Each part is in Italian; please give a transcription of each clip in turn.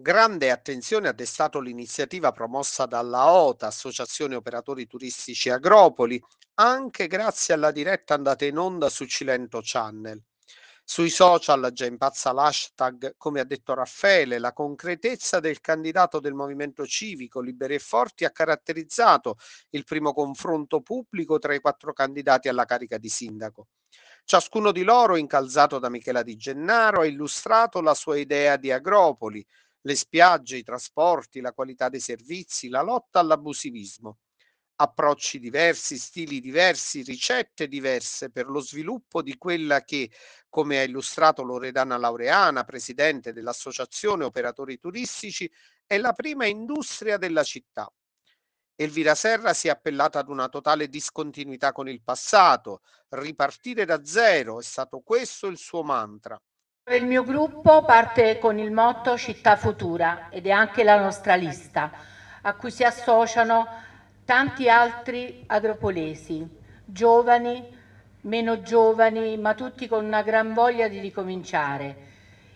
Grande attenzione ha destato l'iniziativa promossa dalla OTA, Associazione Operatori Turistici Agropoli, anche grazie alla diretta andata in onda su Cilento Channel. Sui social già impazza l'hashtag, come ha detto Raffaele, la concretezza del candidato del movimento civico Liberi e Forti ha caratterizzato il primo confronto pubblico tra i quattro candidati alla carica di sindaco. Ciascuno di loro, incalzato da Michela Di Gennaro, ha illustrato la sua idea di Agropoli, le spiagge, i trasporti, la qualità dei servizi, la lotta all'abusivismo. Approcci diversi, stili diversi, ricette diverse per lo sviluppo di quella che, come ha illustrato Loredana Laureana, presidente dell'Associazione Operatori Turistici, è la prima industria della città. Elvira Serra si è appellata ad una totale discontinuità con il passato, ripartire da zero è stato questo il suo mantra. Il mio gruppo parte con il motto Città Futura ed è anche la nostra lista, a cui si associano tanti altri agropolesi, giovani, meno giovani, ma tutti con una gran voglia di ricominciare.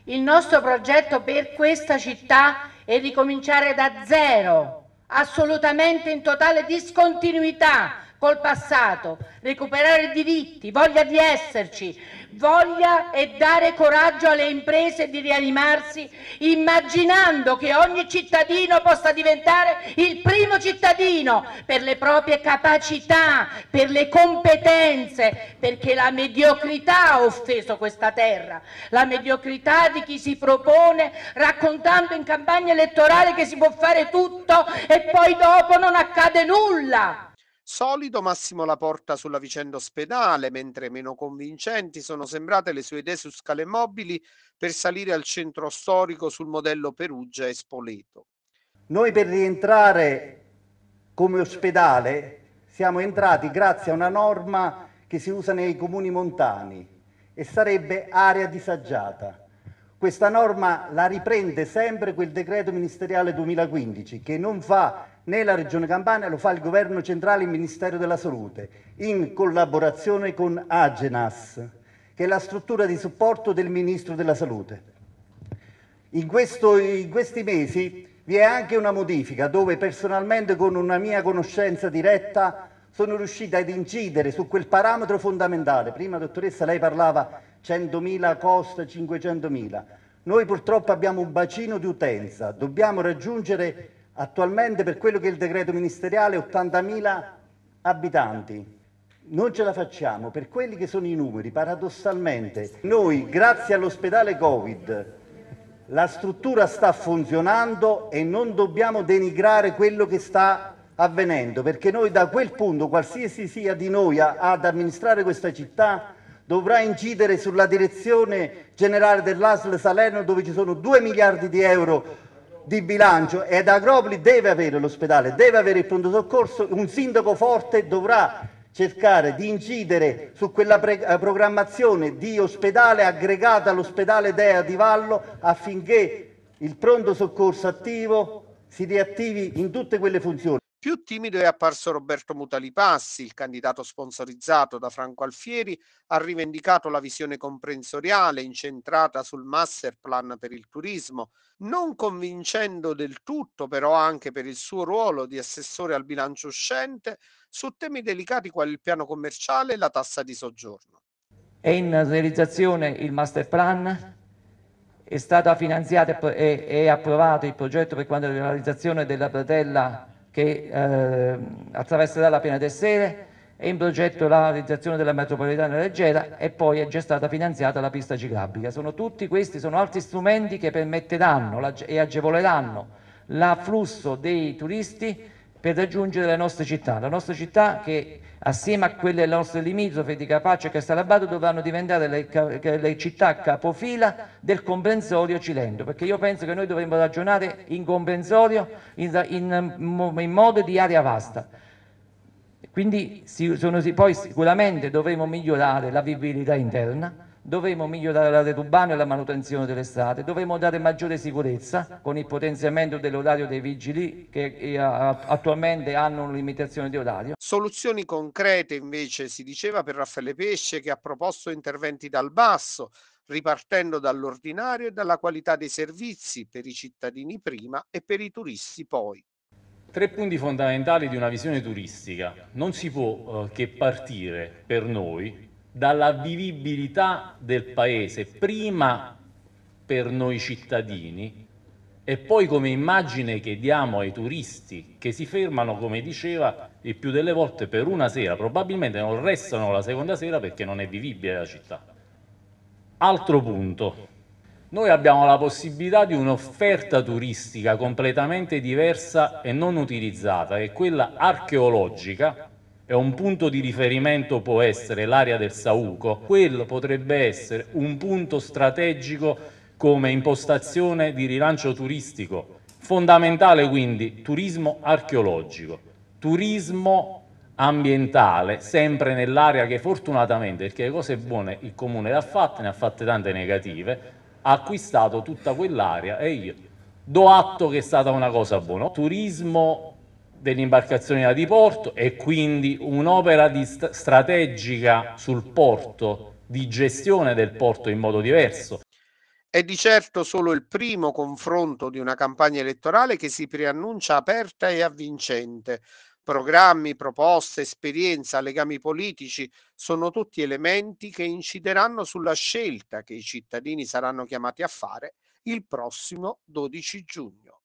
Il nostro progetto per questa città è ricominciare da zero, assolutamente in totale discontinuità col passato, recuperare diritti, voglia di esserci, voglia e dare coraggio alle imprese di rianimarsi, immaginando che ogni cittadino possa diventare il primo cittadino per le proprie capacità, per le competenze, perché la mediocrità ha offeso questa terra, la mediocrità di chi si propone raccontando in campagna elettorale che si può fare tutto e poi dopo non accade nulla. Solido Massimo Laporta sulla vicenda ospedale, mentre meno convincenti sono sembrate le sue idee su scale mobili per salire al centro storico sul modello Perugia e Spoleto. Noi per rientrare come ospedale siamo entrati grazie a una norma che si usa nei comuni montani e sarebbe area disagiata. Questa norma la riprende sempre quel decreto ministeriale 2015 che non fa né la Regione Campania, lo fa il Governo centrale e il Ministero della Salute, in collaborazione con Agenas, che è la struttura di supporto del Ministro della Salute. In, questo, in questi mesi vi è anche una modifica dove personalmente con una mia conoscenza diretta sono riuscita ad incidere su quel parametro fondamentale. Prima, dottoressa, lei parlava 100.000 costa, 500.000. Noi purtroppo abbiamo un bacino di utenza, dobbiamo raggiungere Attualmente per quello che è il decreto ministeriale 80.000 abitanti. Non ce la facciamo per quelli che sono i numeri, paradossalmente. Noi, grazie all'ospedale Covid, la struttura sta funzionando e non dobbiamo denigrare quello che sta avvenendo, perché noi da quel punto, qualsiasi sia di noi ad amministrare questa città, dovrà incidere sulla direzione generale dell'ASL Salerno dove ci sono 2 miliardi di euro di bilancio ed Agropoli deve avere l'ospedale, deve avere il pronto soccorso, un sindaco forte dovrà cercare di incidere su quella eh, programmazione di ospedale aggregata all'ospedale Dea di Vallo affinché il pronto soccorso attivo si riattivi in tutte quelle funzioni. Più timido è apparso Roberto Mutalipassi, il candidato sponsorizzato da Franco Alfieri, ha rivendicato la visione comprensoriale incentrata sul master plan per il turismo, non convincendo del tutto però anche per il suo ruolo di assessore al bilancio uscente su temi delicati quali il piano commerciale e la tassa di soggiorno. È in realizzazione il master plan è stato finanziato e approvato il progetto per quanto riguarda la realizzazione della bretella che eh, attraverserà la piana Tessere, è in progetto la realizzazione della metropolitana leggera e poi è già stata finanziata la pista ciclabile. Sono tutti questi, sono altri strumenti che permetteranno e agevoleranno l'afflusso dei turisti per raggiungere le nostre città, la nostra città che assieme a quelle nostre limitrofe di Capace e Castellabbate dovranno diventare le, le, città capofila del comprensorio cilento, perché io penso che noi dovremmo ragionare in comprensorio in, in, in modo di area vasta. Quindi sono, poi sicuramente dovremo migliorare la vivibilità interna, Dovremo migliorare la returbano e la manutenzione delle strade, dovremo dare maggiore sicurezza con il potenziamento dell'orario dei vigili che eh, attualmente hanno una limitazione di orario. Soluzioni concrete invece si diceva per Raffaele Pesce che ha proposto interventi dal basso, ripartendo dall'ordinario e dalla qualità dei servizi per i cittadini prima e per i turisti poi. Tre punti fondamentali di una visione turistica. Non si può eh, che partire per noi dalla vivibilità del paese, prima per noi cittadini e poi come immagine che diamo ai turisti che si fermano, come diceva, il più delle volte per una sera, probabilmente non restano la seconda sera perché non è vivibile la città. Altro punto, noi abbiamo la possibilità di un'offerta turistica completamente diversa e non utilizzata, che è quella archeologica, e un punto di riferimento può essere l'area del Sauco, quello potrebbe essere un punto strategico come impostazione di rilancio turistico. Fondamentale quindi turismo archeologico, turismo ambientale, sempre nell'area che fortunatamente, perché le cose buone il comune le ha fatte, ne ha fatte tante negative, ha acquistato tutta quell'area e io do atto che è stata una cosa buona. Turismo delle imbarcazioni da diporto e quindi un'opera st- strategica sul porto, di gestione del porto in modo diverso. È di certo solo il primo confronto di una campagna elettorale che si preannuncia aperta e avvincente. Programmi, proposte, esperienza, legami politici sono tutti elementi che incideranno sulla scelta che i cittadini saranno chiamati a fare il prossimo 12 giugno.